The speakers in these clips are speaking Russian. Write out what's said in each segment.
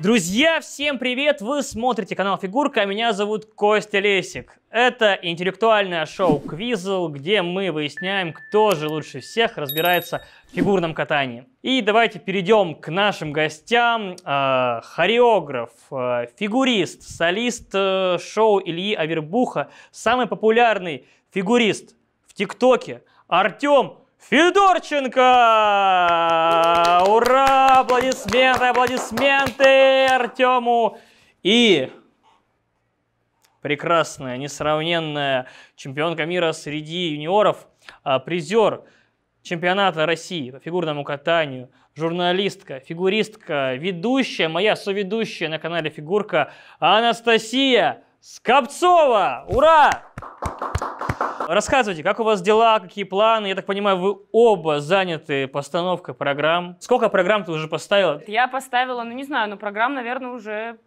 Друзья, всем привет! Вы смотрите канал Фигурка, а меня зовут Костя Лесик. Это интеллектуальное шоу Квизл, где мы выясняем, кто же лучше всех разбирается в фигурном катании. И давайте перейдем к нашим гостям. А, хореограф, а, фигурист, солист э, шоу Ильи Авербуха, самый популярный фигурист в ТикТоке Артем Федорченко! Ура! Аплодисменты, аплодисменты Артему! И прекрасная, несравненная чемпионка мира среди юниоров, а, призер чемпионата России по фигурному катанию, журналистка, фигуристка, ведущая, моя соведущая на канале «Фигурка» Анастасия Скопцова! Ура! Рассказывайте, как у вас дела, какие планы. Я так понимаю, вы оба заняты постановкой программ. Сколько программ ты уже поставила? Я поставила, ну не знаю, но ну, программ, наверное, уже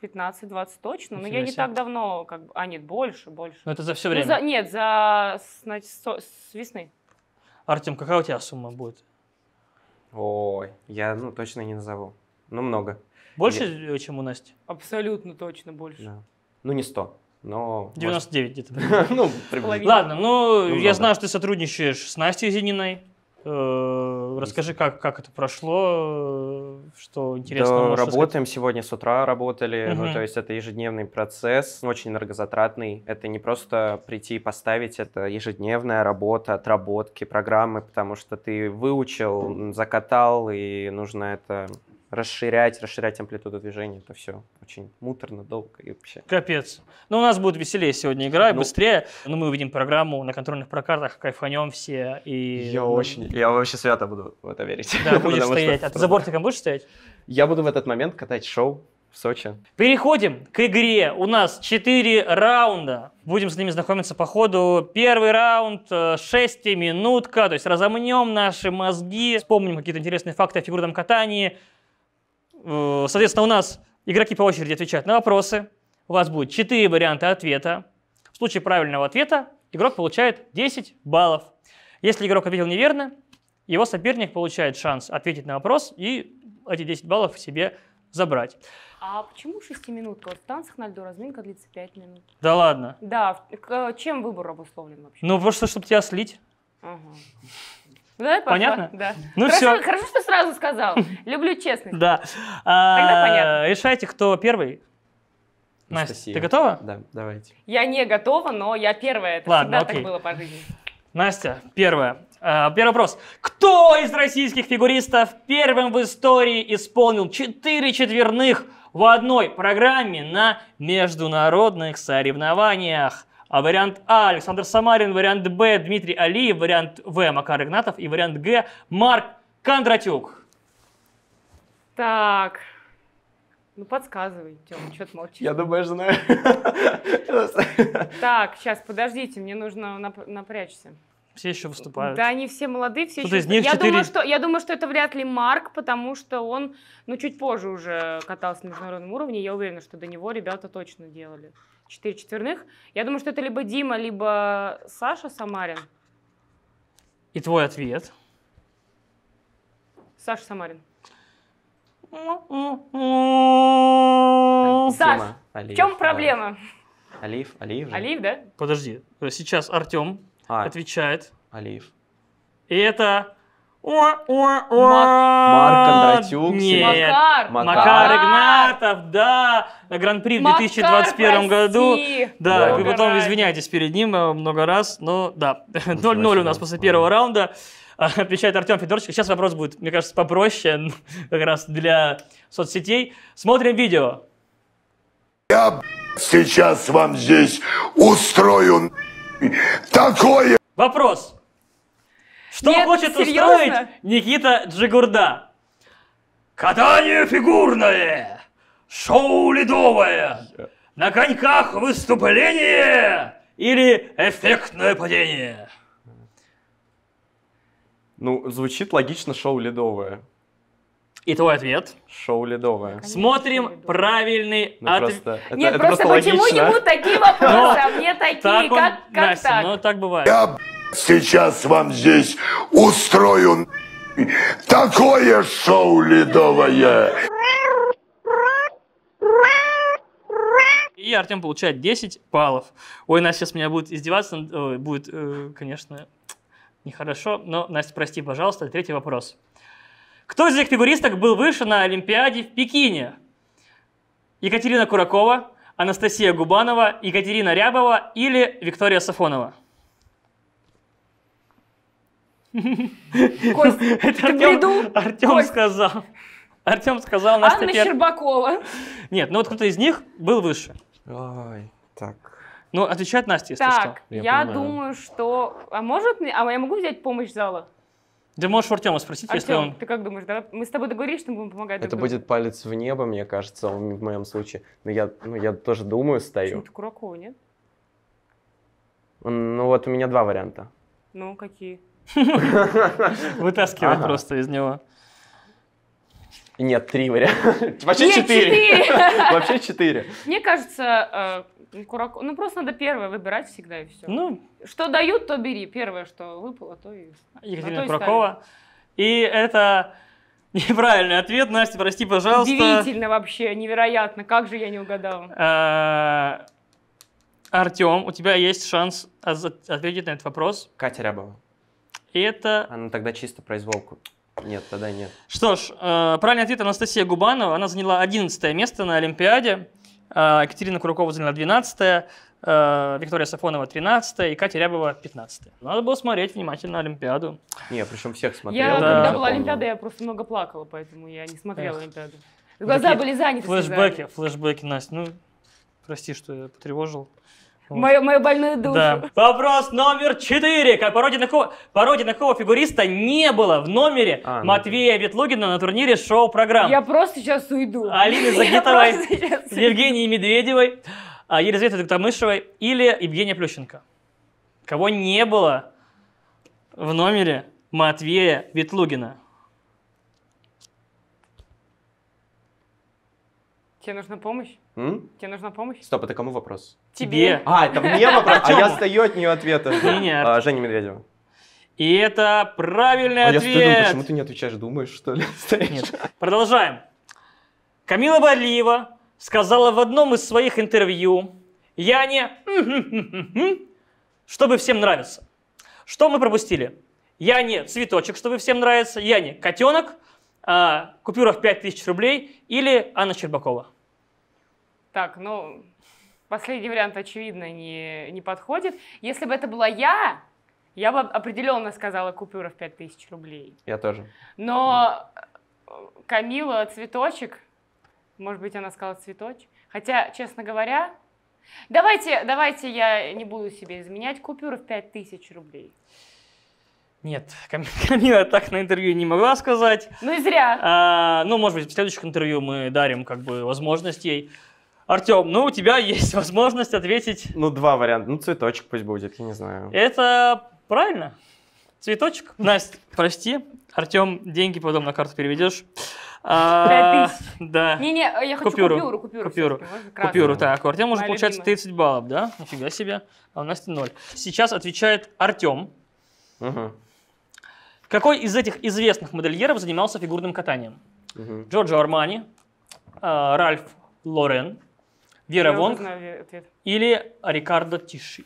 15-20 точно, но я не так давно, как бы, а нет, больше, больше. Но это за все ну, время? Ну, за, нет, за значит, со, с весны. Артем, какая у тебя сумма будет? Ой, я ну точно не назову. Ну много. Больше, я... чем у Насти? Абсолютно точно больше. Да. Ну не 100 но... 99 где-то. ну, приблизительно. Ладно, ну, ну я знаю, что ты сотрудничаешь с Настей Зениной. Э, расскажи, как, как это прошло, э, что интересно. Да, работаем сказать? сегодня с утра, работали, угу. ну, то есть это ежедневный процесс, очень энергозатратный. Это не просто прийти и поставить, это ежедневная работа, отработки, программы, потому что ты выучил, закатал, и нужно это расширять, расширять амплитуду движения, это все очень муторно, долго и вообще. Капец. Ну, у нас будет веселее сегодня игра, и ну, быстрее, но ну, мы увидим программу на контрольных прокартах, кайфанем все и... Я ну. очень, я вообще свято буду в это верить. Да, будешь стоять. Что... А ты за бортиком будешь стоять? Я буду в этот момент катать шоу в Сочи. Переходим к игре. У нас 4 раунда. Будем с ними знакомиться по ходу. Первый раунд, 6 э, минутка, то есть разомнем наши мозги, вспомним какие-то интересные факты о фигурном катании, Э, соответственно, у нас игроки по очереди отвечают на вопросы. У вас будет 4 варианта ответа. В случае правильного ответа игрок получает 10 баллов. Если игрок ответил неверно, его соперник получает шанс ответить на вопрос и эти 10 баллов себе забрать. А почему 6 минут? Вот в танцах на льду разминка длится 5 минут. Да ладно? Да. Чем выбор обусловлен вообще? Ну, просто чтобы тебя слить. Ага. Да, Понятно? Да. Ну хорошо, все. Хорошо, что сразу сказал. Люблю честность. Да. А, Тогда понятно. Решайте, кто первый. Ну, Настя, ты готова? Да, давайте. Я не готова, но я первая. Это Ладно, всегда так было по жизни. Настя, первое. А, первый вопрос. Кто из российских фигуристов первым в истории исполнил четыре четверных в одной программе на международных соревнованиях? А вариант А – Александр Самарин, вариант Б – Дмитрий Алиев, вариант В – Макар Игнатов и вариант Г – Марк Кондратюк. Так, ну подсказывай, Тём, что ты молчишь? Я думаю, знаю. Так, сейчас, подождите, мне нужно напрячься. Все еще выступают. Да, они все молоды, все что ну, то еще. Из них я, 4... думаю, что, я думаю, что это вряд ли Марк, потому что он, ну, чуть позже уже катался на международном уровне. Я уверена, что до него ребята точно делали. Четыре четверных. Я думаю, что это либо Дима, либо Саша Самарин. И твой ответ? Саша Самарин. Саша. в чем проблема? Алиев, Алиев же. Алиф, да? Подожди, сейчас Артем а, Отвечает. Алиев. И это... О, о, о. Марк Кондратюк. Нет. Макар. Макар. Макар а. Игнатов, да. Гран-при в 2021 Макар, году. Да, да, вы потом извиняетесь перед ним э, много раз, но да. 0-0 у нас после первого раунда. А, отвечает Артем Федорович. Сейчас вопрос будет, мне кажется, попроще, как раз для соцсетей. Смотрим видео. Я сейчас вам здесь устрою Такое! Вопрос. Что Нет, хочет серьезно? устроить Никита Джигурда? Катание фигурное, шоу ледовое, на коньках выступление или эффектное падение? Ну, звучит логично шоу ледовое. И твой ответ? Шоу ледовое. Конечно, Смотрим ледовое. правильный ну, ответ. Просто, Нет, это, просто, просто почему логично. ему такие вопросы, а мне такие? Так он, как, как Настя, так? Ну, так бывает. Я сейчас вам здесь устрою такое шоу ледовое. И Артем получает 10 баллов. Ой, Настя сейчас меня будет издеваться, будет, э, конечно, нехорошо. Но, Настя, прости, пожалуйста, третий вопрос. Кто из этих фигуристок был выше на Олимпиаде в Пекине? Екатерина Куракова, Анастасия Губанова, Екатерина Рябова или Виктория Сафонова? Кость, Это Артем, Артем сказал. Артем сказал на Анна Пер... Щербакова. Нет, ну вот кто-то из них был выше. Ой, так. Ну, отвечает Настя, если так, что. Так, я, я думаю, что... А может... А я могу взять помощь зала? Ты можешь у Артема спросить, Артем, если он... ты как думаешь, да? Мы с тобой договорились, что мы будем помогать друг Это другу? будет палец в небо, мне кажется, в моем случае. Но я, ну, я тоже думаю, стою. Почему-то Куракова, нет? Ну, вот у меня два варианта. Ну, какие? Вытаскивай просто из него. Нет, три варианта. Вообще Нет, четыре. Вообще четыре. Мне кажется, э, Курок, Ну, просто надо первое выбирать всегда и все. Ну, что дают, то бери. Первое, что выпало, то и... Екатерина а то и И это неправильный ответ. Настя, прости, пожалуйста. Удивительно вообще, невероятно. Как же я не угадала. Э, Артем, у тебя есть шанс ответить на этот вопрос. Катя Рябова. И это... Она тогда чисто произволку. Нет, тогда нет. Что ж, э, правильный ответ Анастасия Губанова. Она заняла 11 место на Олимпиаде. Э, Екатерина Куракова заняла 12 э, Виктория Сафонова 13 и Катя Рябова 15 Надо было смотреть внимательно Олимпиаду. Не, причем всех смотрел. Я, да. когда была Олимпиада, я просто много плакала, поэтому я не смотрела Олимпиаду. Глаза Такие были заняты. Флэшбэки, всегда. Настя. Ну, прости, что я потревожил. Мою, мою больную душу. Да. Вопрос номер четыре. Как пародия на кого, пародия на кого фигуриста не было в номере а, ну Матвея ну. Ветлугина на турнире шоу-программ? Я просто сейчас уйду. Алины Загитовой, Евгении Медведевой, а, Елизаветы Туктамышевой или Евгения Плющенко? Кого не было в номере Матвея Ветлугина? Тебе нужна помощь? М? Тебе нужна помощь? Стоп, это кому вопрос? Тебе. А, это мне вопрос, а я стою от нее ответа. Не-не. А, Женя Медведева. И это правильный а ответ. я стою, почему ты не отвечаешь, думаешь, что ли? Нет. Продолжаем. Камила Валиева сказала в одном из своих интервью, я не чтобы всем нравится. Что мы пропустили? Я не цветочек, чтобы всем нравится, я не котенок, а купюра в 5000 рублей или Анна Щербакова. Так, ну, последний вариант, очевидно, не, не подходит. Если бы это была я, я бы определенно сказала купюра в 5000 рублей. Я тоже. Но э, Камила цветочек, может быть, она сказала цветочек. Хотя, честно говоря, давайте, давайте я не буду себе изменять купюру в 5000 рублей. Нет, Кам... Камила так на интервью не могла сказать. Ну и зря. А, ну, может быть, в следующих интервью мы дарим как бы возможность ей. Артем, ну у тебя есть возможность ответить. Ну, два варианта. Ну, цветочек пусть будет, я не знаю. Это правильно. Цветочек. Настя, прости. Артем, деньги потом на карту переведешь. А, да. Не-не, я хочу купюру, купюру, купюру. Купюру, купюру так. У Артема уже получается любимая. 30 баллов, да? Нифига себе. А у Насти 0. Сейчас отвечает Артем. Угу. Какой из этих известных модельеров занимался фигурным катанием? Угу. Джорджо Армани, а, Ральф Лорен, Вера Вонг или Рикардо Тиши.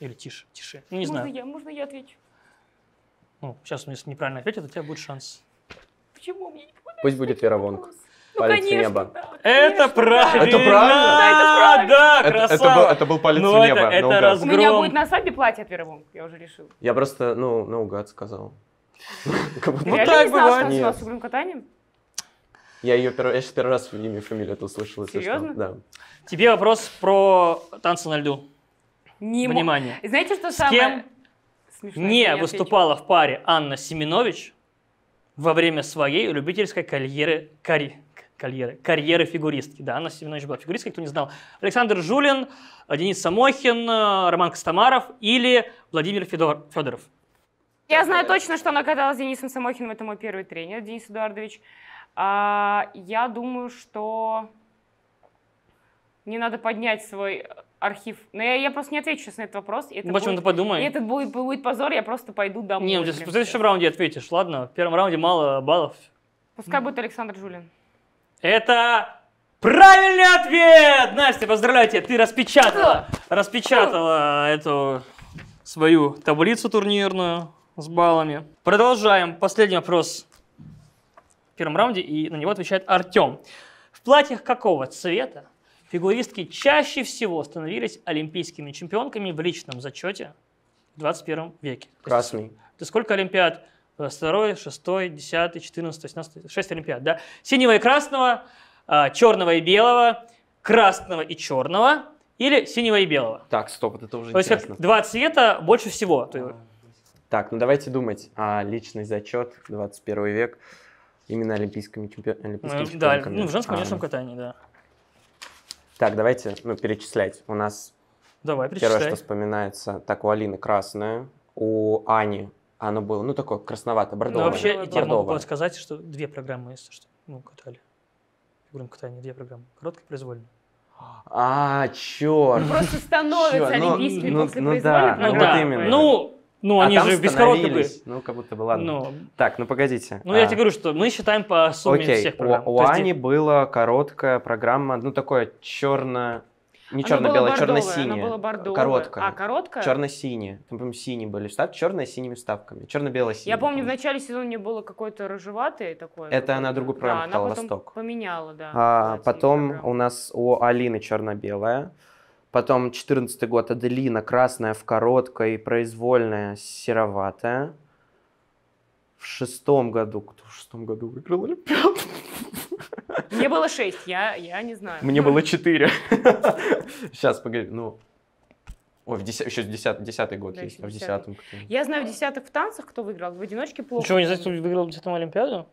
Или Тиши Тиши Ну, не можно знаю. Я, можно я отвечу? Ну, сейчас, если неправильно ответит, у тебя будет шанс. Почему? Мне не Пусть будет Вера Вонг. Вопрос. Ну, палец конечно, в небо. Да, это конечно, правильно. Это правильно? Да, это правильно. Да, это, Это, был, это был палец ну, в небо. Это, это разгром. У меня будет на свадьбе платье от Веры Вонг, я уже решил. Я просто, ну, наугад сказал. Ну, так бывает. Ты реально не знал, что он с катанием? Я ее первый, я сейчас первый раз имя и фамилию это услышал. Серьезно? да. Тебе вопрос про танцы на льду. Не Внимание. Мо... Знаете, что самое... кем Смешно, не выступала в паре Анна Семенович во время своей любительской карьеры, карь, карьеры, карьеры фигуристки. Да, Анна Семенович была фигуристкой, кто не знал. Александр Жулин, Денис Самохин, э, Роман Костомаров или Владимир Федор, Федоров. Я знаю точно, что она каталась с Денисом Самохиным, это мой первый тренер, Денис Эдуардович. А, я думаю, что не надо поднять свой э, архив. Но я, я просто не отвечу сейчас на этот вопрос. Это ну, почему будет, ты подумай? И это будет, будет позор, я просто пойду домой. Не, ну, ты в следующем раунде ответишь, ладно? В первом раунде мало баллов. Пускай mm. будет Александр Жулин. Это правильный ответ! Настя, поздравляю тебя, ты распечатала, распечатала эту свою таблицу турнирную с баллами. Продолжаем. Последний вопрос первом раунде, и на него отвечает Артем. В платьях какого цвета фигуристки чаще всего становились олимпийскими чемпионками в личном зачете в 21 веке? Красный. Ты, сколько олимпиад? Э, второй, шестой, десятый, четырнадцатый, восемнадцатый, шесть олимпиад, да? Синего и красного, а, черного и белого, красного и черного или синего и белого. Так, стоп, это уже То интересно. есть как два цвета больше всего. Так, ну давайте думать. А, личный зачет, 21 век. Именно олимпийскими чемпионами. олимпийскими ну, Да, ну, в женском а, нежном катании, да. Так, давайте ну, перечислять. У нас Давай, перечисляй. первое, что вспоминается, так, у Алины красное, у Ани оно было, ну, такое красновато-бордовое. Ну, вообще, бордовое. я могу сказать, что две программы, если что, ну, катали. Фигурным катание, две программы. Короткое, произвольное. А, черт! Ну, просто становится ну, олимпийским ну, после ну, ну, да. вот именно. Ну, ну, а они же без коробки были. Ну, как будто бы, ладно. Ну, так, ну погодите. Ну, а... я тебе говорю, что мы считаем по сумме Окей. всех программ. У, у Ани есть... была короткая программа, ну, такое черно... Не черно-белое, черно синее Короткая. А, короткая? черно синее Там, по синие были вставки. Черно-синими вставками. Черно-бело-синие. Я помню, в начале сезона у нее было какое-то рыжеватое такое. Это она другую программу да, она потом Восток. поменяла, да. А, потом у нас у Алины черно-белая. Потом 14 год Аделина, красная в короткой, произвольная, сероватая. В шестом году, кто в шестом году выиграл Олимпиаду? Мне было шесть, я, я не знаю. Мне было четыре. Сейчас, погоди, ну... Ой, в деся... еще десят... десятый год да, есть, а в десятом. Я знаю в десятых в танцах, кто выиграл, в одиночке плохо. Что, вы не знаете, кто выиграл в десятом Олимпиаду?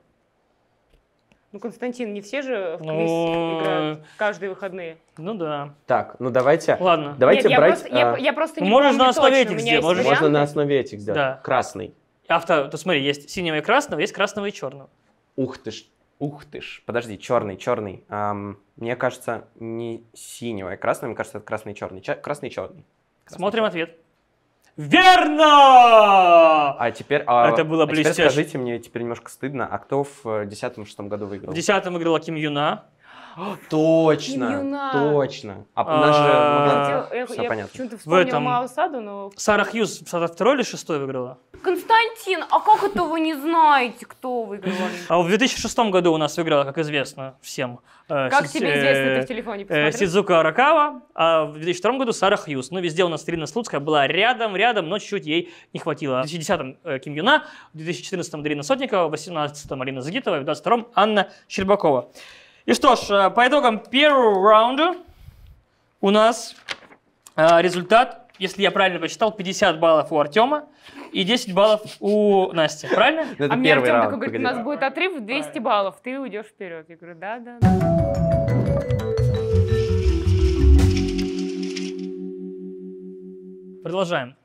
Ну, Константин, не все же в ну, квиз ну... играют каждые выходные. Ну да. Так, ну давайте. Ладно. Давайте Нет, брать. Я просто, а... я, я просто не Можешь на основе точно. этих сделать. Можно на основе этих сделать. Да. Красный. Авто, то смотри, есть синего и красного, есть красного и черного. Ух ты ж, ух ты ж. Подожди, черный, черный. Эм, мне кажется, не синего и а красного, мне кажется, это красный и черный. Ча- красный и черный. Красный, Смотрим черный. ответ. Верно! А теперь, а, Это было а теперь скажите мне, теперь немножко стыдно, а кто в 10-6 э, году выиграл? В 10-м играла Юна, Точно, а. точно. А наша... Я, я, почему-то вспомнила Малую но... Сара Хьюз второй или шестой выиграла? Константин, а как это вы не знаете, кто выиграл? А в 2006 году у нас выиграла, как известно всем. Э, как тебе известно, ты в телефоне э, посмотрел? Сидзука Аракава, а в 2002 году Сара Хьюз. Ну, везде у нас Дарина Слуцкая была рядом, рядом, но чуть-чуть ей не хватило. В 2010-м э, Ким Юна, в 2014-м Дарина Сотникова, в 2018-м Алина Загитова, в 2022-м Анна Щербакова. И что ж, э, по итогам первого раунда у нас э, результат, если я правильно посчитал, 50 баллов у Артема и 10 баллов у Насти. Правильно? Ну, а мне Артем такой говорит, у нас будет отрыв 200 баллов, ты уйдешь вперед. Я говорю, да, да. Продолжаем.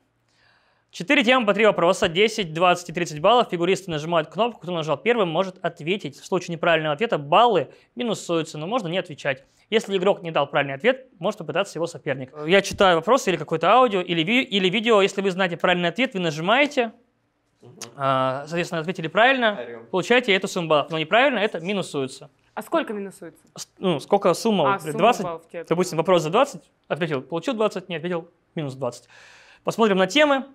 Четыре темы по три вопроса, 10, 20 и 30 баллов. Фигуристы нажимают кнопку, кто нажал первым, может ответить. В случае неправильного ответа баллы минусуются, но можно не отвечать. Если игрок не дал правильный ответ, может попытаться его соперник. Я читаю вопросы или какое-то аудио, или, ви или видео. Если вы знаете правильный ответ, вы нажимаете, угу. а, соответственно, ответили правильно, Орел. получаете эту сумму баллов. Но неправильно, это минусуется. А сколько минусуется? Ну, сколько сумма? А, 20? Сумма баллов, допустим, вопрос за 20, ответил, получил 20, не ответил, минус 20. Посмотрим на темы.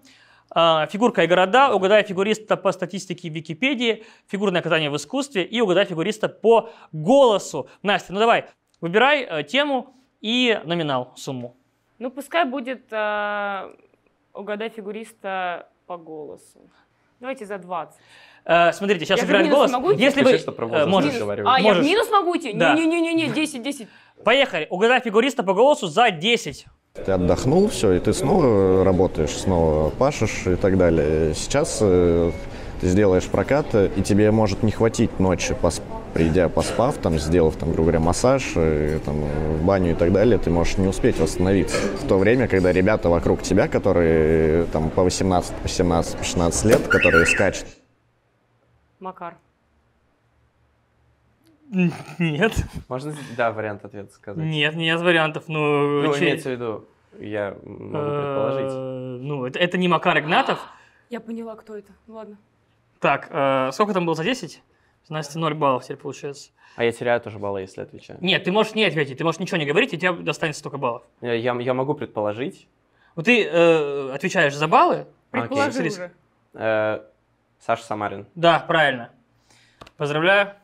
А, фигурка и города, угадай фигуриста по статистике в Википедии, фигурное катание в искусстве и угадай фигуриста по голосу. Настя, ну давай, выбирай э, тему и номинал, сумму. Ну пускай будет э, угадай фигуриста по голосу. Давайте за 20. Э, смотрите, сейчас я играет голос. Могу Если вы... Э, можешь. Говорю. А, можешь. я в минус могу идти? Да. Не-не-не, 10, 10. Поехали. Угадай фигуриста по голосу за 10. Ты отдохнул, все, и ты снова работаешь, снова пашешь и так далее. Сейчас э, ты сделаешь прокат, э, и тебе может не хватить ночи, придя поспав, там, сделав, там, грубо говоря, массаж, и, э, там, в баню и так далее, ты можешь не успеть восстановиться. В то время, когда ребята вокруг тебя, которые там по 18, по 17, по 16 лет, которые скачут. Макар. Нет. Можно, да, вариант ответа сказать? Нет, не из вариантов, Но. Ну, ну че... имеется в виду, я могу э, предположить. Ну, это, это не Макар Игнатов. Я поняла, кто это. Ладно. Так, э, сколько там было за 10? Настя 0 баллов теперь получается. А я теряю тоже баллы, если отвечаю. Нет, ты можешь не ответить, ты можешь ничего не говорить, и тебе достанется столько баллов. Я, я, я могу предположить. Ну ты э, отвечаешь за баллы? Предположи уже. Э, Саша Самарин. Да, правильно. Поздравляю.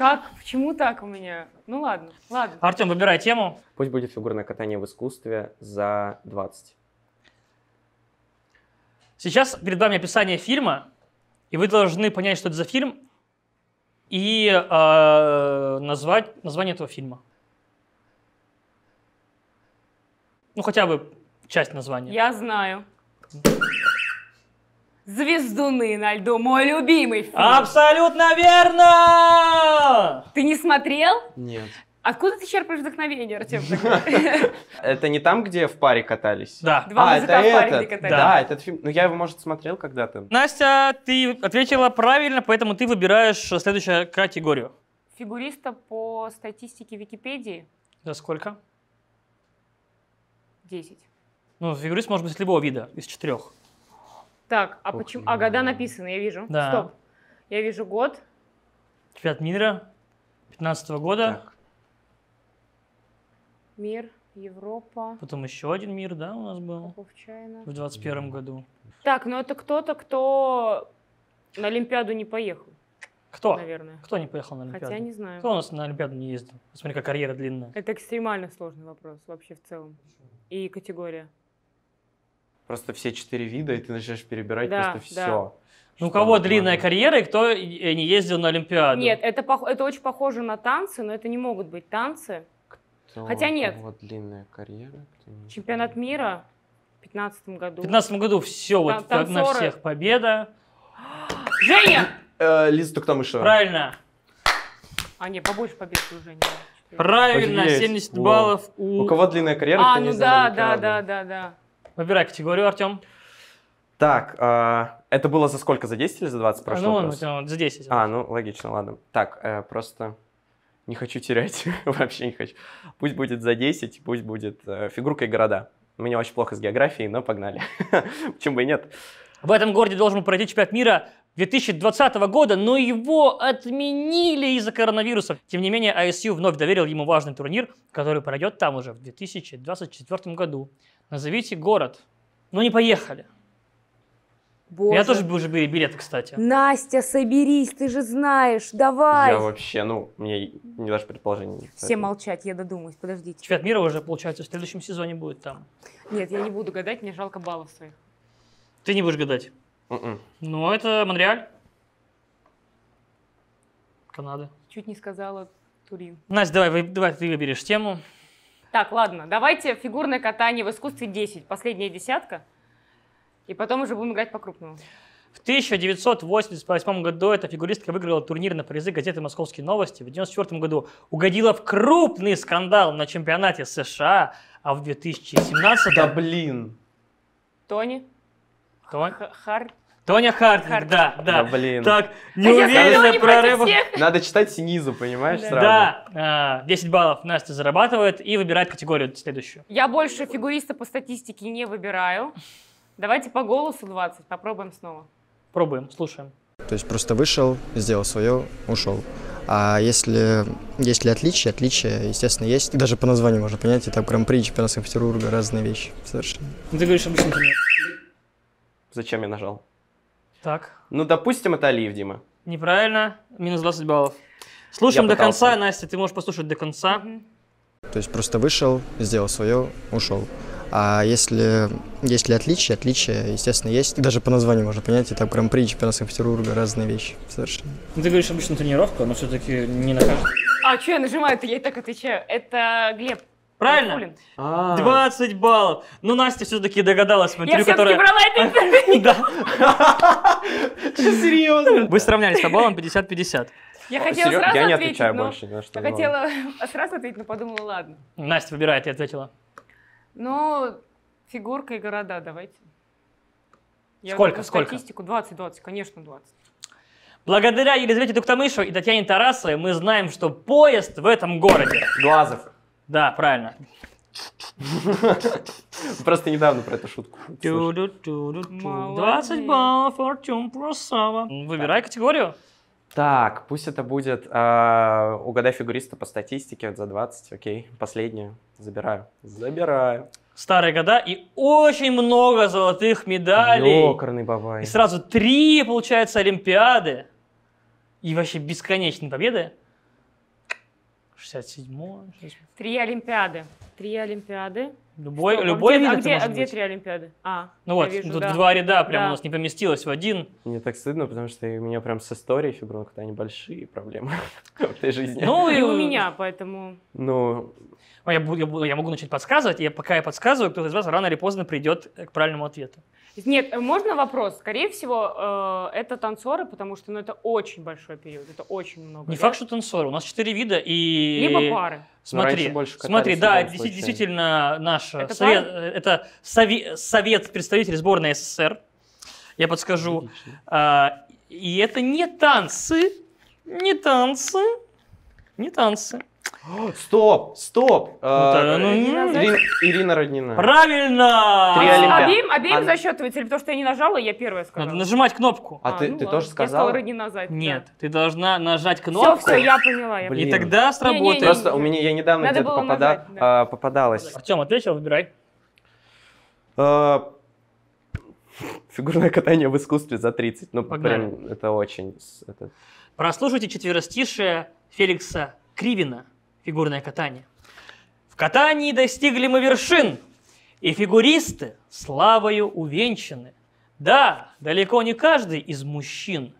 Как? Почему так у меня? Ну ладно, ладно. Артем, выбирай тему. Пусть будет фигурное катание в искусстве за 20. Сейчас перед вами описание фильма, и вы должны понять, что это за фильм, и э, назвать название этого фильма. Ну, хотя бы часть названия. Я знаю. Звездуны на льду, мой любимый фильм. Абсолютно верно! Ты не смотрел? Нет. Откуда а ты черпаешь вдохновение, Артем? Это не там, где в паре катались? Да. Два а, мужика в паре катались. Да, этот фильм. Ну, я его, может, смотрел когда-то. Настя, ты ответила правильно, поэтому ты выбираешь следующую категорию. Фигуриста по статистике Википедии. За сколько? Десять. Ну, фигурист может быть любого вида, из четырех. Так, а Ох, почему? А года написаны, я вижу. Да. Стоп. Я вижу год. Чемпионат мира 15 -го года. Так. Мир, Европа. Потом еще один мир, да, у нас был? В 21 mm. году. Так, ну это кто-то, кто на Олимпиаду не поехал. Кто? Наверное. Кто не поехал на Олимпиаду? Хотя я не знаю. Кто у нас на Олимпиаду не ездил? Смотри, какая карьера длинная. Это экстремально сложный вопрос вообще в целом. И категория просто все четыре вида, и ты начинаешь перебирать да, просто да. все. Ну, у кого длинная можно. карьера и кто не ездил на Олимпиаду? Нет, это, пох... это очень похоже на танцы, но это не могут быть танцы. Кто, Хотя нет. У кого длинная карьера. Чемпионат мира в 2015 году. В 2015 году все, там, вот там на всех победа. Женя! Э, Лиза Туктамышева. Правильно. А, нет, побольше побед уже не Правильно, Офигеть. 70 Во. баллов у... У кого длинная карьера, А, ну да, да, да, да, да. Выбирай категорию, Артем. Так, э, это было за сколько? За 10 или за 20 прошло? Ну, вопрос? ну, за 10. А, ну, логично, ладно. Так, э, просто не хочу терять, вообще не хочу. Пусть будет за 10, пусть будет э, фигурка и города. У меня очень плохо с географией, но погнали. Почему бы и нет? В этом городе должен пройти чемпионат мира 2020 года, но его отменили из-за коронавируса. Тем не менее, ISU вновь доверил ему важный турнир, который пройдет там уже в 2024 году. Назовите город. Но ну, не поехали. Боже. Я тоже уже были билеты, кстати. Настя, соберись, ты же знаешь, давай. Я вообще, ну, мне не даже предположение. Нет, Все молчать, я додумаюсь, подождите. Чемпионат мира уже, получается, в следующем сезоне будет там. Нет, я не буду гадать, мне жалко баллов своих. Ты не будешь гадать. М-м. Ну, это Монреаль. Канада. Чуть не сказала Турин. Настя, давай, давай ты выберешь тему. Так, ладно, давайте фигурное катание в искусстве 10, последняя десятка. И потом уже будем играть по-крупному. В 1988 году эта фигуристка выиграла турнир на призы газеты «Московские новости». В 1994 году угодила в крупный скандал на чемпионате США, а в 2017 Да блин. Тони? Тон... Хар... Тоня Хартинг, Харт. да, да. да блин. Так, не уверена про рыбу. Надо читать снизу, понимаешь, сразу. Да, 10 э, баллов Настя зарабатывает и выбирает категорию следующую. Я больше фигуриста по статистике не выбираю. Давайте по голосу 20, попробуем снова. Пробуем, слушаем. То есть просто вышел, сделал свое, ушел. А если есть ли отличия? Отличия, естественно, есть. Даже по названию можно понять, это гран-при чемпионат Санкт-Петербурга, разные вещи совершенно. Ну, ты говоришь обычно нет. Зачем я нажал? Так. Ну, допустим, это Алиев, Дима. Неправильно. Минус 20 баллов. Слушаем я до пытался. конца, Настя, ты можешь послушать до конца. То есть просто вышел, сделал свое, ушел. А если есть ли отличия? Отличия, естественно, есть. Даже по названию можно понять, это Гран-при, чемпионат Санкт-Петербурга, разные вещи совершенно. Ну, ты говоришь обычно тренировка, но все-таки не на каждый. А что я нажимаю-то? Я и так отвечаю. Это Глеб. Правильно? 20 а. баллов. Ну, Настя все-таки догадалась Я интервью, все-таки которое... брала это Да. Серьезно? Вы сравнялись по баллам 50-50. Я хотела Серьё- сразу Я не ответить, отвечаю но- больше. Да, что Я хотела сразу ответить, но подумала, ладно. Настя выбирает, я ответила. Ну, фигурка и города давайте. Я Сколько, сколько? Статистику 20-20, конечно 20. Благодаря Елизавете Туктамышу и Татьяне Тарасовой мы знаем, что поезд в этом городе. Глазов. Да, правильно. Просто недавно про эту шутку. 20 баллов, Артем Просава. Выбирай категорию. Так, пусть это будет э, угадай фигуриста по статистике за 20, окей, последнюю, забираю, забираю. Старые года и очень много золотых медалей. Ёкарный бабай. И сразу три, получается, Олимпиады. И вообще бесконечные победы. 67 Три Олимпиады. Три Олимпиады. Любой, ну, Что? любой а где, вид а, а где, а где три Олимпиады? А, ну вот, вижу, тут да. два ряда прям да. у нас не поместилось в один. Мне так стыдно, потому что у меня прям с историей фибронкота небольшие проблемы в этой жизни. Ну и у меня, поэтому... Ну, ну, я, я могу начать подсказывать, и пока я подсказываю, кто-то из вас рано или поздно придет э, к правильному ответу. Нет, э, можно вопрос? Скорее всего, э, это танцоры, потому что ну, это очень большой период, это очень много. Не лет. факт, что танцоры, у нас четыре вида и... Либо пары. Ну, смотри, больше смотри, да, это случае. действительно наш это совет, пары? Э, это совет, совет представителей сборной СССР, я подскажу. Отлично. А, и это не танцы, не танцы, не танцы. Стоп, стоп. Э, ну, ну, Ирина, Роднина. Правильно! Три Обеим, обеим Она- засчетывается, или потому что я не нажала, я первая сказала. Надо нажимать кнопку. А, а ты, ну ты тоже Я сказала? Роднина за Нет, ты должна нажать кнопку, все, все, я поняла. и тогда сработает. Просто у меня, я недавно Надо где-то было попада- а, попадалась. Артем, ответил, выбирай. Э, фигурное катание в искусстве за 30. Ну, прям, это очень... с- это- Прослушайте четверостишее Феликса Кривина фигурное катание. В катании достигли мы вершин, и фигуристы славою увенчаны. Да, далеко не каждый из мужчин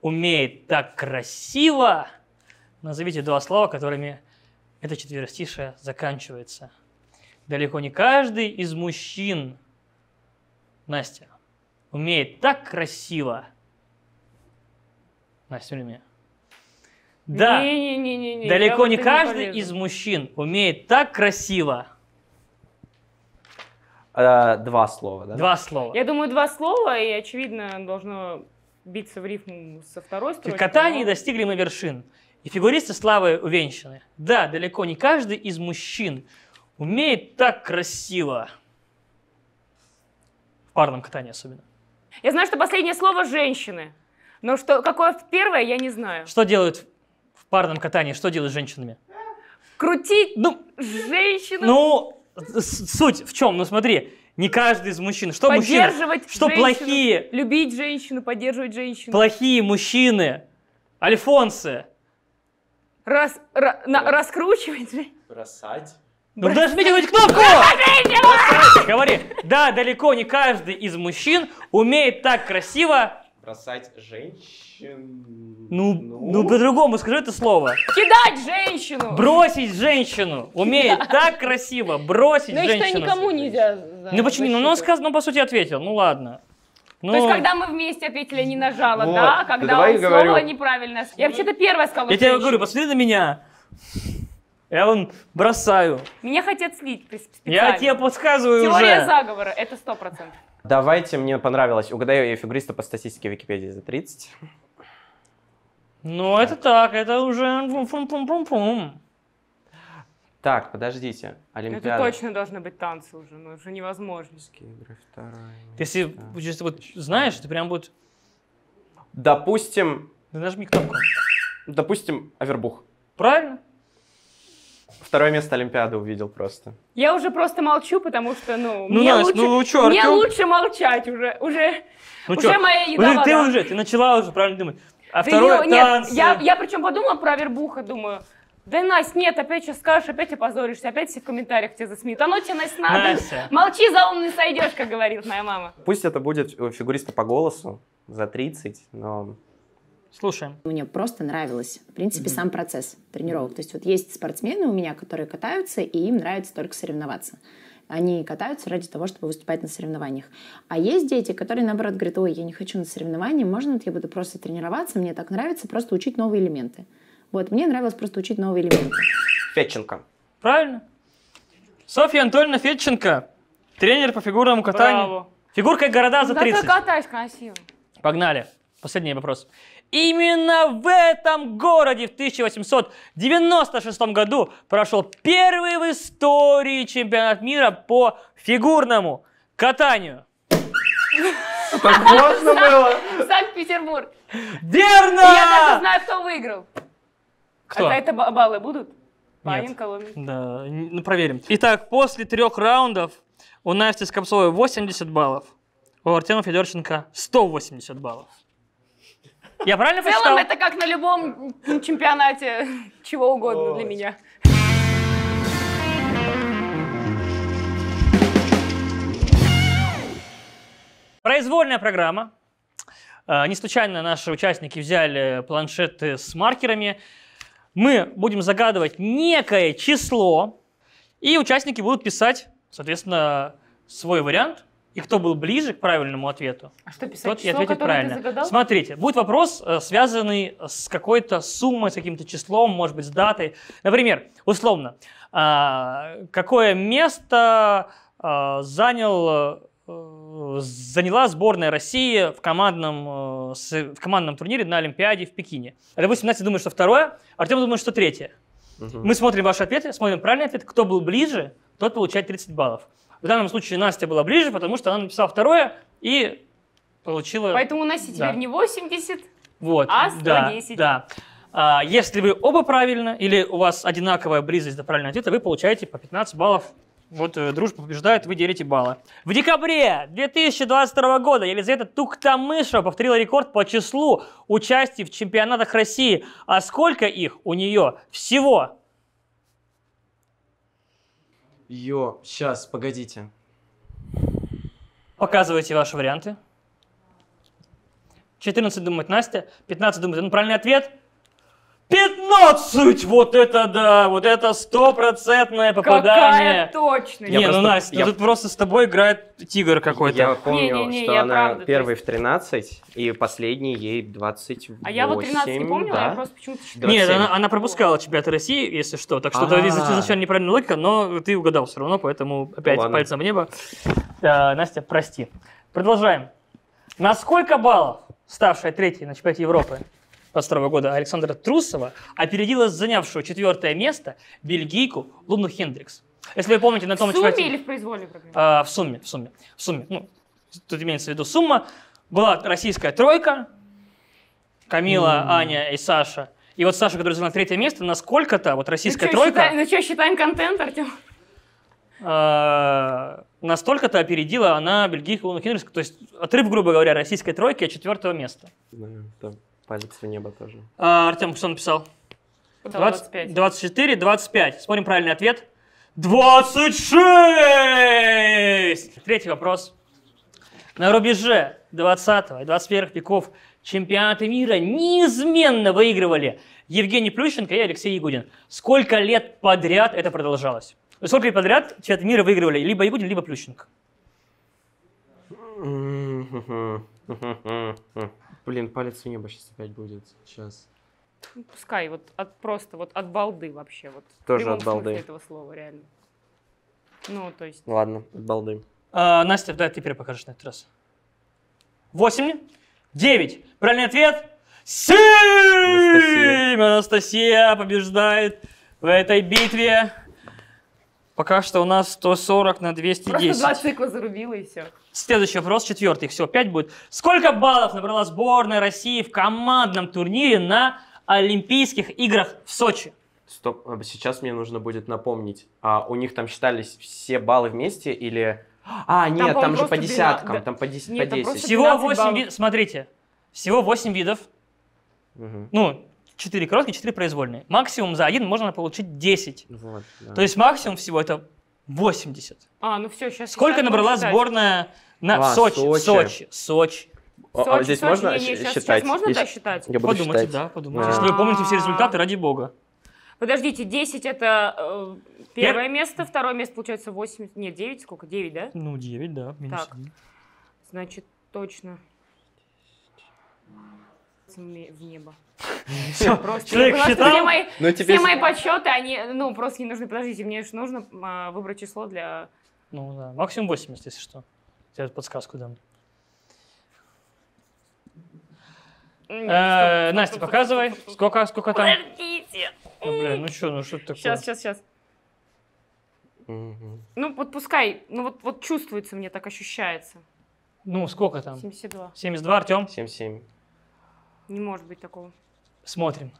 умеет так красиво. Назовите два слова, которыми это четверостишее заканчивается. Далеко не каждый из мужчин, Настя, умеет так красиво. Настя, время. Да. Не-не-не-не. Далеко не каждый не из мужчин умеет так красиво. А, два слова, да? Два слова. Я думаю, два слова, и, очевидно, должно биться в рифму со второй строчкой. В катании но... достигли мы вершин, и фигуристы славы увенчаны. Да, далеко не каждый из мужчин умеет так красиво. В парном катании особенно. Я знаю, что последнее слово «женщины». Но что, какое первое, я не знаю. Что делают парном катании что делать с женщинами? Крутить ну, женщину. Ну, суть в чем? Ну смотри, не каждый из мужчин. Что поддерживать мужчины, что женщину, плохие. Любить женщину, поддерживать женщину. Плохие мужчины, альфонсы. Раз, ра, на, раскручивать же. Бросать. Ну Бросать. нажми какую кнопку! Бросать! Говори. Да, далеко не каждый из мужчин умеет так красиво бросать женщин. Ну, ну, ну по-другому скажи это слово. Кидать женщину! Бросить женщину! Умеет так красиво бросить ну, женщину. Ну, что никому нельзя. Ну, почему? Ну, он сказал, ну, по сути, ответил. Ну, ладно. Ну... То есть, ну. когда мы вместе ответили не нажала, вот. да? Когда да он слово говорю. неправильно. Я вообще-то первая сказала. Я тебе говорю, посмотри на меня. Я вон бросаю. Меня хотят слить специально. Я тебе подсказываю Теория уже. Теория заговора, это сто процентов. Давайте, мне понравилось. Угадаю я фигуриста по статистике Википедии за 30. Ну, это так, это уже пум-пум-пум-пум. Так, подождите. Олимпиада. Это точно должны быть танцы уже, ну уже невозможно. Если если вот знаешь, ты прям будет. Допустим... Ну, нажми кнопку. Допустим, Авербух. Правильно. Второе место Олимпиады увидел просто. Я уже просто молчу, потому что, ну, ну мне, Настя, лучше, ну, чё, мне Артём... лучше молчать уже. Уже, ну, уже моя еда уже, Ты уже, ты начала уже правильно думать. А ты второе не, Нет, я, я причем подумала про вербуха, думаю. Да, Настя, нет, опять сейчас скажешь, опять опозоришься, опять все в комментариях тебя засмеют. А ну тебе, Настя, надо. Настя. Молчи, за умный сойдешь, как говорит моя мама. Пусть это будет э, фигуриста по голосу за 30, но Слушаем. Мне просто нравилось, в принципе, угу. сам процесс тренировок. То есть вот есть спортсмены у меня, которые катаются, и им нравится только соревноваться. Они катаются ради того, чтобы выступать на соревнованиях. А есть дети, которые, наоборот, говорят, ой, я не хочу на соревнования, можно вот я буду просто тренироваться, мне так нравится, просто учить новые элементы. Вот, мне нравилось просто учить новые элементы. Фетченко. Правильно. Софья Анатольевна Фетченко, тренер по фигурному катанию. Браво. Фигурка города за 30. Да ты катаешь красиво. Погнали. Последний вопрос. Именно в этом городе в 1896 году прошел первый в истории чемпионат мира по фигурному катанию. Так можно было? Санкт-Петербург. Верно! Я даже знаю, кто выиграл. Кто? А это баллы будут? Панин, Коломин. Да, ну проверим. Итак, после трех раундов у Насти Скопцовой 80 баллов, у Артема Федорченко 180 баллов. Я правильно прочитал? В целом это как на любом чемпионате чего угодно для меня. Произвольная программа. А, не случайно наши участники взяли планшеты с маркерами. Мы будем загадывать некое число, и участники будут писать, соответственно, свой вариант – и кто был ближе к правильному ответу, а что писать, тот число, и ответит правильно. Ты загадал? Смотрите, будет вопрос, э, связанный с какой-то суммой, с каким-то числом, может быть, с датой. Например, условно, а, какое место а, занял э, заняла сборная России в командном, э, в командном турнире на Олимпиаде в Пекине. Допустим, Настя думает, что второе, Артем думает, что третье. Угу. Мы смотрим ваши ответы, смотрим правильный ответ, кто был ближе, тот получает 30 баллов. В данном случае Настя была ближе, потому что она написала второе и получила... Поэтому у Насти теперь да. не 80, вот, а 110. Да, да. А, если вы оба правильно или у вас одинаковая близость до правильного ответа, вы получаете по 15 баллов вот э, дружба побеждает, вы делите баллы. В декабре 2022 года Елизавета Туктамышева повторила рекорд по числу участий в чемпионатах России. А сколько их у нее всего? Йо, сейчас, погодите. Показывайте ваши варианты. 14 думает Настя, 15 думает. Ну, правильный ответ. 15! 15! Вот это да! Вот это стопроцентное попадание! Какая точность! Не, я ну, просто... Настя, я... тут просто с тобой играет тигр какой-то. Я помню, не, не, не, что я она правда, первый есть... в 13, и последний ей 28. А я вот 13 не помнила, да? я просто почему-то... 27. Нет, она, она пропускала чемпионат России, если что, так что это изначально неправильная логика, но ты угадал все равно, поэтому опять Ладно. пальцем в небо. А, Настя, прости. Продолжаем. На сколько баллов ставшая третьей на чемпионате Европы 22 года Александра Трусова опередила а занявшую четвертое место бельгийку Луну Хендрикс. Если вы помните на том... В сумме или в произвольной программе? А, в сумме, в сумме, в сумме. Ну, тут имеется в виду сумма. Была российская тройка, Камила, mm. Аня и Саша. И вот Саша, который занял третье место, насколько-то вот ну, российская ну, тройка... Считаем, ну что, считаем контент, Артем? А, настолько-то опередила она бельгийку Луну Хендрикс. То есть отрыв, грубо говоря, российской тройки от четвертого места. Да, там Палец в небо тоже. А, Артем, что написал? 20, 24, 25. Спорим правильный ответ. 26! Третий вопрос. На рубеже 20 и 21 веков чемпионаты мира неизменно выигрывали Евгений Плющенко и Алексей Ягудин. Сколько лет подряд это продолжалось? Ну, сколько лет подряд чемпионаты мира выигрывали либо Ягудин, либо Плющенко? Блин, палец в небо сейчас опять будет. Сейчас. Ну, пускай вот от просто вот от балды вообще вот. Тоже от балды. этого слова реально. Ну то есть. Ладно, от балды. А, Настя, да, ты перепокажешь на этот раз. Восемь, девять. Правильный ответ. Семь. Анастасия. Анастасия побеждает в этой битве. Пока что у нас 140 на 210. Просто два цикла зарубила и все. Следующий вопрос, четвертый. Все, пять будет. Сколько баллов набрала сборная России в командном турнире на Олимпийских играх в Сочи? Стоп, а сейчас мне нужно будет напомнить. А у них там считались все баллы вместе или... А, нет, там, там же по десяткам, 12, там по 10. Нет, по 10. Всего 8 видов, смотрите, всего 8 видов. Угу. Ну, 4 короткие, 4 произвольные. Максимум за один можно получить 10. Вот, да. То есть максимум всего это 80. А, ну все, сейчас... Сколько набрала считать. сборная на а, Сочи, Сочи, Сочи, Сочи. А, а Сочи, а, здесь Сочи, можно не, не, считать? Сейчас можно я, досчитать? Я буду подумайте, считать. да, подумайте. Да. Если вы помните все результаты, ради бога. Подождите, 10 это э, первое Пер... место, второе место получается 8, нет, 9, сколько, 9, да? Ну, 9, да, минус так. 1. Значит, точно в небо. Все, просто человек считал. Все мои, но ну, тебе... все мои подсчеты, они, ну, просто не нужны. Подождите, мне же нужно а, выбрать число для... Ну, да, максимум 80, если что. Я подсказку дам. Э, Настя, показывай. Сколько, сколько там? Подождите. Ну, бля, ну что, ну что такое? Сейчас, сейчас, сейчас. Ну, вот пускай, ну вот, вот чувствуется мне, так ощущается. Ну, сколько там? 72. 72, Артем? 77. Не может быть такого. Смотрим.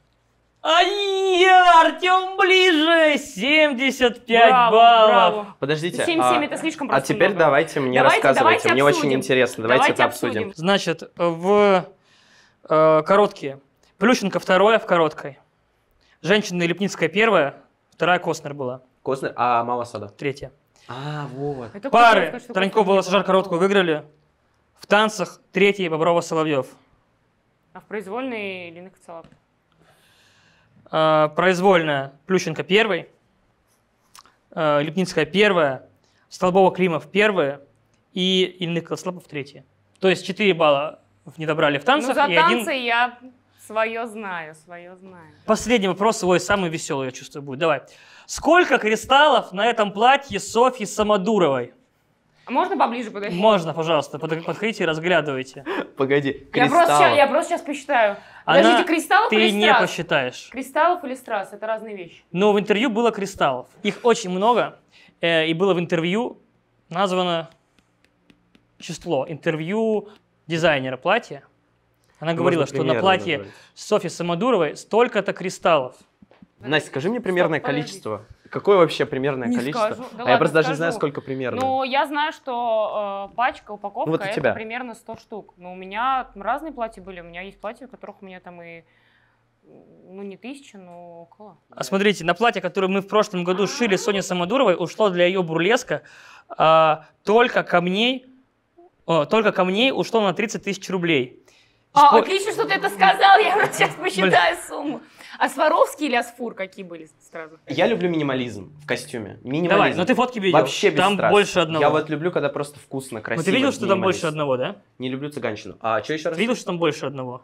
Ай, Артем ближе! 75 браво, баллов! Браво. Подождите. 77 а, это слишком просто А теперь много. давайте мне давайте, рассказывайте. Давайте мне обсудим. очень интересно. Давайте, давайте это обсудим. обсудим. Значит, в э, короткие. Плющенко второе в короткой. Женщина Лепницкая первая, вторая Костнер была. Костнер, а мама Сада? Третья. А, вот. Это Пары. Тронько была сажар короткую выиграли. В танцах третий Боброва Соловьев. А в произвольной или на А, произвольная Плющенко первый, а, Лепницкая первая, Столбова Климов первая и Ильны Коцелапов третьи. То есть 4 балла не добрали в танцах. Ну, за и танцы один... я свое знаю, свое знаю. Последний вопрос, свой самый веселый, я чувствую, будет. Давай. Сколько кристаллов на этом платье Софьи Самодуровой? Можно поближе подойти? Можно, пожалуйста, под, подходите и разглядывайте. Погоди, кристаллы. Я просто, сейчас, я просто сейчас посчитаю. Она... Подождите, кристаллов ты или страз? не посчитаешь. Кристаллов или страз, это разные вещи. Но в интервью было кристаллов. Их очень много, э, и было в интервью названо число. Интервью дизайнера платья. Она говорила, Можно что на платье Софьи Самодуровой столько-то кристаллов. Настя, скажи мне примерное Стоп, количество. Подожди. Какое вообще примерное не количество? Скажу. Да а ладно, я просто скажу. даже не знаю, сколько примерно. Ну, я знаю, что э, пачка, упаковка, ну, вот это примерно 100 штук. Но у меня разные платья были. У меня есть платья, в которых у меня там и ну не тысяча, но около. А смотрите, на платье, которое мы в прошлом году шили Соне Самодуровой, ушло для ее бурлеска а, только камней, о, только камней ушло на 30 тысяч рублей. А, Спо... отлично, что ты это сказал, я сейчас посчитаю сумму. А Сваровский или Асфур какие были сразу? Я люблю минимализм в костюме. Минимализм. Давай, но ну ты фотки видел. Вообще без Там страсти. больше одного. Я вот люблю, когда просто вкусно, ну, красиво. Но ты видел, что там больше одного, да? Не люблю цыганщину. А что еще раз? Ты видел, что там больше одного?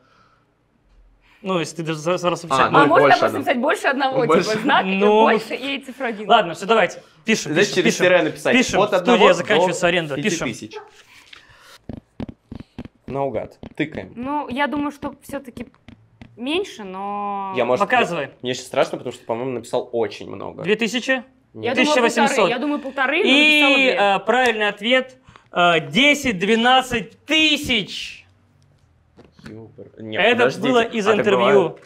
Ну, если ты даже сразу, сразу А, ну, а можно просто написать больше одного, типа, больше. типа знак, ну... больше и цифра один. Ладно, все, давайте. Пишем, Знаешь, пишем, через пишем. написать. Пишем, От студия заканчивается аренда. Пишем. тысяч. Наугад. Тыкаем. Ну, я думаю, что все-таки меньше, но я, может, показывай. Мне сейчас страшно, потому что, по-моему, написал очень много. 2000? Нет. 1800. Я думаю, полторы. Я думаю, полторы и э, правильный ответ э, 10-12 тысяч. Нет, Это подождите. было из а интервью.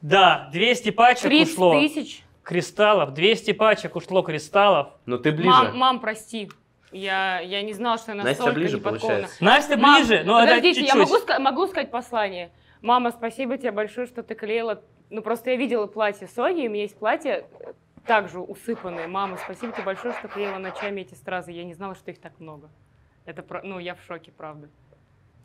Да, 200 пачек 30 ушло. 30 тысяч? Кристаллов, 200 пачек ушло кристаллов. Но ну, ты ближе. Мам, мам прости. Я, я не знала, что я настолько Настя ближе, неподкована. получается. Настя ближе, но ну, Подождите, это чуть-чуть. я могу, могу сказать послание? мама, спасибо тебе большое, что ты клеила. Ну, просто я видела платье Сони, у меня есть платье э, также усыпанное. Мама, спасибо тебе большое, что клеила ночами эти стразы. Я не знала, что их так много. Это, ну, я в шоке, правда.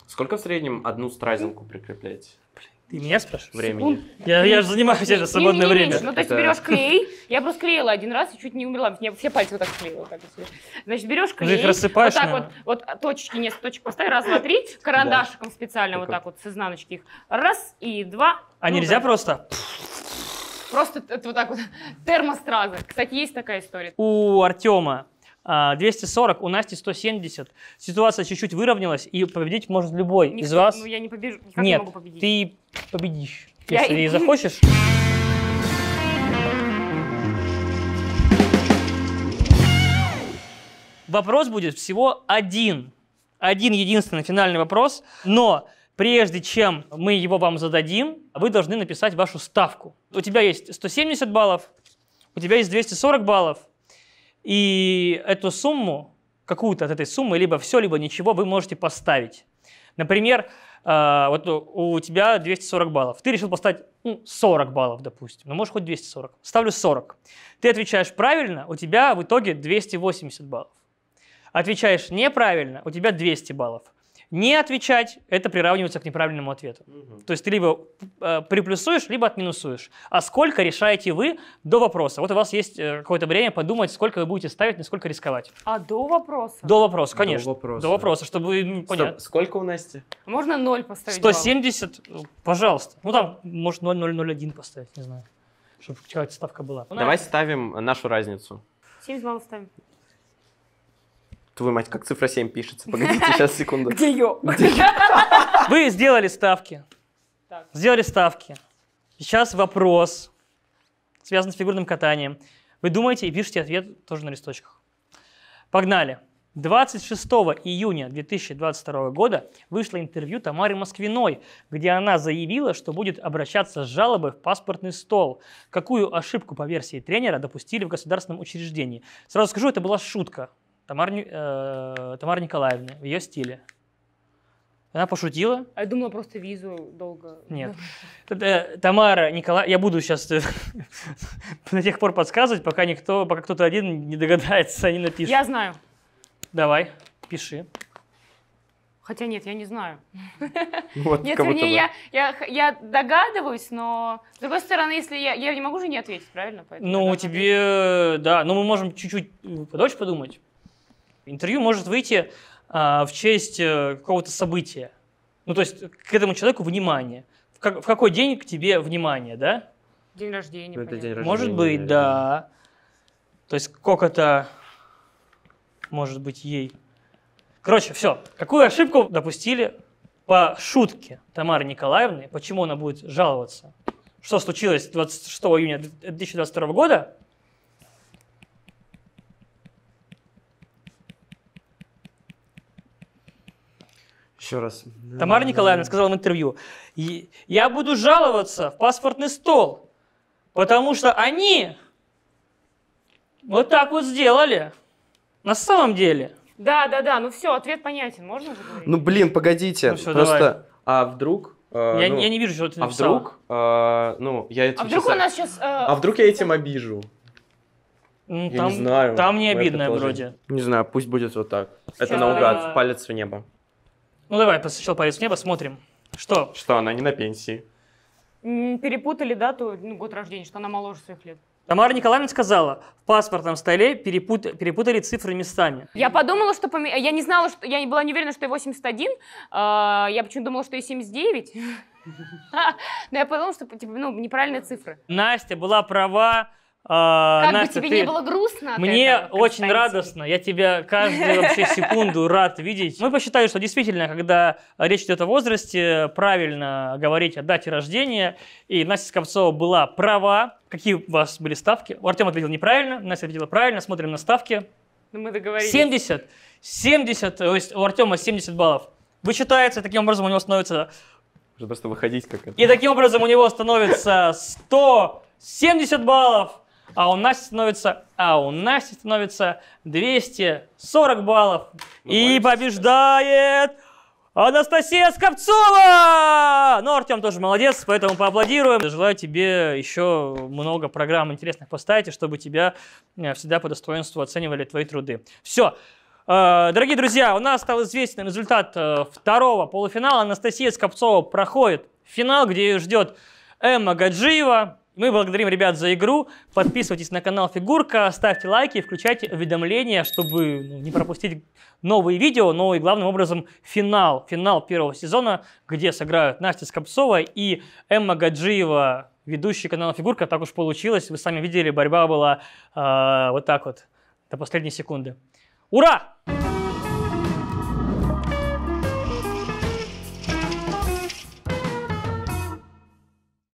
Сколько в среднем одну стразинку прикрепляете? Блин. Ты меня спрашиваешь? Времени. Я, я же занимаюсь это свободное не, не, не, время. Ну, то есть это... берешь клей. Я просто клеила один раз и чуть не умерла. Мне все пальцы вот так клеила. Значит, берешь клей. Ну, ты их рассыпаешь. Вот так вот, вот точечки, несколько точек поставь. Раз, два, три. Карандашиком да. специально так вот так вот с изнаночки их. Раз и два. А ну, нельзя так. просто? Просто вот так вот термостраза. Кстати, есть такая история. У Артема 240, а, у Насти 170. Ситуация чуть-чуть выровнялась, и победить может любой Никто, из вас. Ну, я не побежу, никак Нет, не могу победить. ты победишь, если и... захочешь. Вопрос будет всего один. Один единственный финальный вопрос. Но прежде чем мы его вам зададим, вы должны написать вашу ставку. У тебя есть 170 баллов, у тебя есть 240 баллов, и эту сумму, какую-то от этой суммы, либо все, либо ничего, вы можете поставить. Например, э, вот у тебя 240 баллов. Ты решил поставить 40 ну, баллов, допустим. Ну, можешь хоть 240. Ставлю 40. Ты отвечаешь правильно, у тебя в итоге 280 баллов. Отвечаешь неправильно, у тебя 200 баллов. Не отвечать – это приравнивается к неправильному ответу. Угу. То есть ты либо э, приплюсуешь, либо отминусуешь. А сколько решаете вы до вопроса? Вот у вас есть э, какое-то время подумать, сколько вы будете ставить, насколько рисковать. А до вопроса? До вопроса, конечно. До вопроса. До вопроса, чтобы ну, понятно. сколько у Насти? Можно 0 поставить. 170, вам. пожалуйста. Ну там, может, 0,001 поставить, не знаю. Чтобы какая-то ставка была. Давай ставим нашу разницу. 70 баллов ставим. Твою мать, как цифра 7 пишется? Погодите, сейчас, секунду. Где ее? Вы сделали ставки. Сделали ставки. Сейчас вопрос, связан с фигурным катанием. Вы думаете и пишите ответ тоже на листочках. Погнали. 26 июня 2022 года вышло интервью Тамары Москвиной, где она заявила, что будет обращаться с жалобой в паспортный стол. Какую ошибку по версии тренера допустили в государственном учреждении? Сразу скажу, это была шутка. Тамар, э, Тамар Николаевне в ее стиле. Она пошутила. А я думала просто визу долго. Нет. Э, Тамара, Николай, я буду сейчас э, до тех пор подсказывать, пока никто, пока кто-то один не догадается, не напишет. Я знаю. Давай, пиши. Хотя нет, я не знаю. Ну вот, нет, вернее, я, я, я догадываюсь, но с другой стороны, если я, я не могу же не ответить, правильно? Поэтому ну, тебе, да, но ну, мы можем чуть-чуть подольше э, подумать. Интервью может выйти а, в честь э, какого-то события. Ну, то есть к этому человеку внимание. В, как, в какой день к тебе внимание, да? День рождения. Ну, это день рождения. Может быть, да. То есть сколько-то, может быть, ей. Короче, все. Какую ошибку допустили по шутке Тамары Николаевны? Почему она будет жаловаться? Что случилось 26 июня 2022 года? Еще раз. Тамара Николаевна сказала в интервью, я буду жаловаться в паспортный стол, потому что они вот так вот сделали. На самом деле. Да, да, да, ну все, ответ понятен, можно же Ну блин, погодите, ну, все, просто, давай. а вдруг э, я, ну, я не вижу, что ты а написала. Э, ну, а вдруг, а, ну, я этим а вдруг сейчас... у нас сейчас... А... Э, а вдруг я этим обижу? Ну, я там, не знаю. Там не обидно вроде. Не знаю, пусть будет вот так. Сейчас... Это наугад, палец в небо. Ну давай, сначала палец в небо, смотрим. Что? Что она не на пенсии. Перепутали дату, ну, год рождения, что она моложе своих лет. Тамара Николаевна сказала, в паспортном столе перепут- перепутали цифры местами. Я подумала, что поме- я не знала, что я не была не уверена, что я 81. а, я почему-то думала, что я 79. Но я подумала, что типа, ну, неправильные цифры. Настя была права, а, как Настя, бы тебе ты... не было грустно? Мне этого, очень радостно. Я тебя каждую вообще секунду рад видеть. Мы посчитали, что действительно, когда речь идет о возрасте, правильно говорить о дате рождения. И Настя Скопцова была права. Какие у вас были ставки? Артем ответил неправильно, Настя ответила правильно. Смотрим на ставки. Ну, мы договорились. 70. 70, то есть у Артема 70 баллов. Вычитается, и таким образом у него становится... Просто выходить как это. И таким образом у него становится 170 баллов а у Насти становится, а у Насти становится 240 баллов. Ну, и побеждает Анастасия Скопцова! Ну, Артем тоже молодец, поэтому поаплодируем. Желаю тебе еще много программ интересных поставить, и чтобы тебя э, всегда по достоинству оценивали твои труды. Все. Э, дорогие друзья, у нас стал известен результат э, второго полуфинала. Анастасия Скопцова проходит финал, где ее ждет Эмма Гаджиева, мы благодарим ребят за игру. Подписывайтесь на канал Фигурка, ставьте лайки, включайте уведомления, чтобы ну, не пропустить новые видео, но ну и главным образом финал. Финал первого сезона, где сыграют Настя Скопцова и Эмма Гаджиева, ведущий канала Фигурка. Так уж получилось, вы сами видели, борьба была э, вот так вот до последней секунды. Ура! Ура!